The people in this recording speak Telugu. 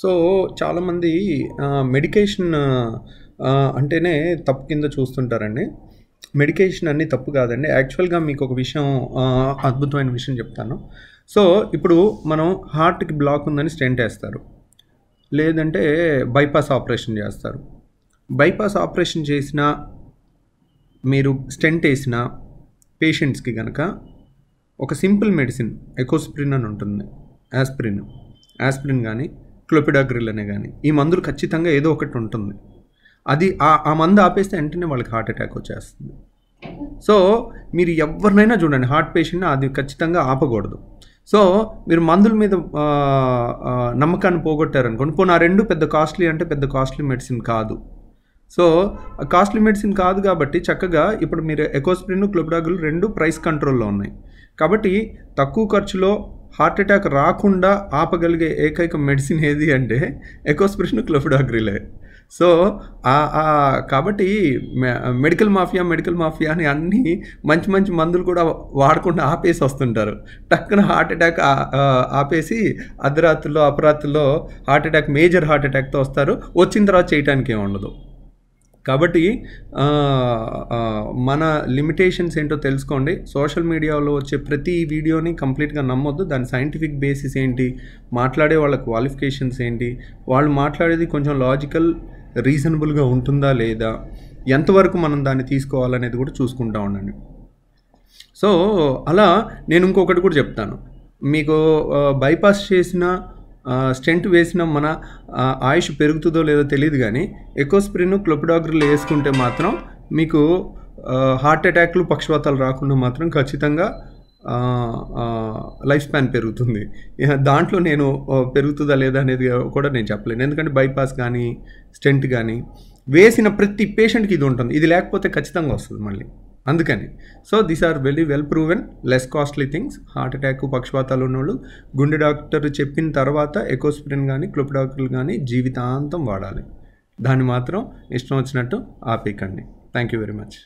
సో చాలామంది మెడికేషన్ అంటేనే తప్పు కింద చూస్తుంటారండి మెడికేషన్ అన్ని తప్పు కాదండి యాక్చువల్గా మీకు ఒక విషయం అద్భుతమైన విషయం చెప్తాను సో ఇప్పుడు మనం హార్ట్కి బ్లాక్ ఉందని స్టెంట్ వేస్తారు లేదంటే బైపాస్ ఆపరేషన్ చేస్తారు బైపాస్ ఆపరేషన్ చేసిన మీరు స్టెంట్ వేసిన పేషెంట్స్కి కనుక ఒక సింపుల్ మెడిసిన్ ఎకోస్ప్రిన్ అని ఉంటుంది యాస్ప్రిన్ యాస్ప్రిన్ కానీ క్లోపిడాగ్రిల్ అనే కానీ ఈ మందులు ఖచ్చితంగా ఏదో ఒకటి ఉంటుంది అది ఆ ఆ మందు ఆపేస్తే వెంటనే వాళ్ళకి హార్ట్ అటాక్ వచ్చేస్తుంది సో మీరు ఎవరినైనా చూడండి హార్ట్ పేషెంట్ని అది ఖచ్చితంగా ఆపకూడదు సో మీరు మందుల మీద నమ్మకాన్ని పోగొట్టారనుకోండి పోనీ ఆ రెండు పెద్ద కాస్ట్లీ అంటే పెద్ద కాస్ట్లీ మెడిసిన్ కాదు సో కాస్ట్లీ మెడిసిన్ కాదు కాబట్టి చక్కగా ఇప్పుడు మీరు ఎకోస్ప్రిన్ క్లోబిడాగులు రెండు ప్రైస్ కంట్రోల్లో ఉన్నాయి కాబట్టి తక్కువ ఖర్చులో హార్ట్ అటాక్ రాకుండా ఆపగలిగే ఏకైక మెడిసిన్ ఏది అంటే ఎకోస్ప్రెషన్ క్లోఫిడాగ్రిలే సో కాబట్టి మెడికల్ మాఫియా మెడికల్ మాఫియా అని అన్నీ మంచి మంచి మందులు కూడా వాడకుండా ఆపేసి వస్తుంటారు టక్కున హార్ట్ అటాక్ ఆపేసి అర్ధరాత్రిలో అపరాత్రిలో హార్ట్ అటాక్ మేజర్ హార్ట్ అటాక్తో వస్తారు వచ్చిన తర్వాత చేయడానికి ఏమి ఉండదు కాబట్టి మన లిమిటేషన్స్ ఏంటో తెలుసుకోండి సోషల్ మీడియాలో వచ్చే ప్రతి వీడియోని కంప్లీట్గా నమ్మొద్దు దాని సైంటిఫిక్ బేసిస్ ఏంటి మాట్లాడే వాళ్ళ క్వాలిఫికేషన్స్ ఏంటి వాళ్ళు మాట్లాడేది కొంచెం లాజికల్ రీజనబుల్గా ఉంటుందా లేదా ఎంతవరకు మనం దాన్ని తీసుకోవాలనేది కూడా చూసుకుంటా ఉండండి సో అలా నేను ఇంకొకటి కూడా చెప్తాను మీకు బైపాస్ చేసిన స్టెంట్ వేసిన మన ఆయుష్ పెరుగుతుందో లేదో తెలియదు కానీ ఎకోస్ప్రిన్ క్లొపిడాగ్రిల్ వేసుకుంటే మాత్రం మీకు హార్ట్ అటాక్లు పక్షపాతాలు రాకుండా మాత్రం ఖచ్చితంగా లైఫ్ స్పాన్ పెరుగుతుంది దాంట్లో నేను పెరుగుతుందా లేదా అనేది కూడా నేను చెప్పలేను ఎందుకంటే బైపాస్ కానీ స్టెంట్ కానీ వేసిన ప్రతి పేషెంట్కి ఇది ఉంటుంది ఇది లేకపోతే ఖచ్చితంగా వస్తుంది మళ్ళీ అందుకని so these are very well proven less costly things heart attack పక్షపాతాలు ఉన్నోళ్ళు గుండె డాక్టర్ చెప్పిన తర్వాత ఎకోస్పిరిన్ కానీ డాక్టర్ కానీ జీవితాంతం వాడాలి దాన్ని మాత్రం ఇష్టం వచ్చినట్టు ఆపేకండి థ్యాంక్ యూ వెరీ మచ్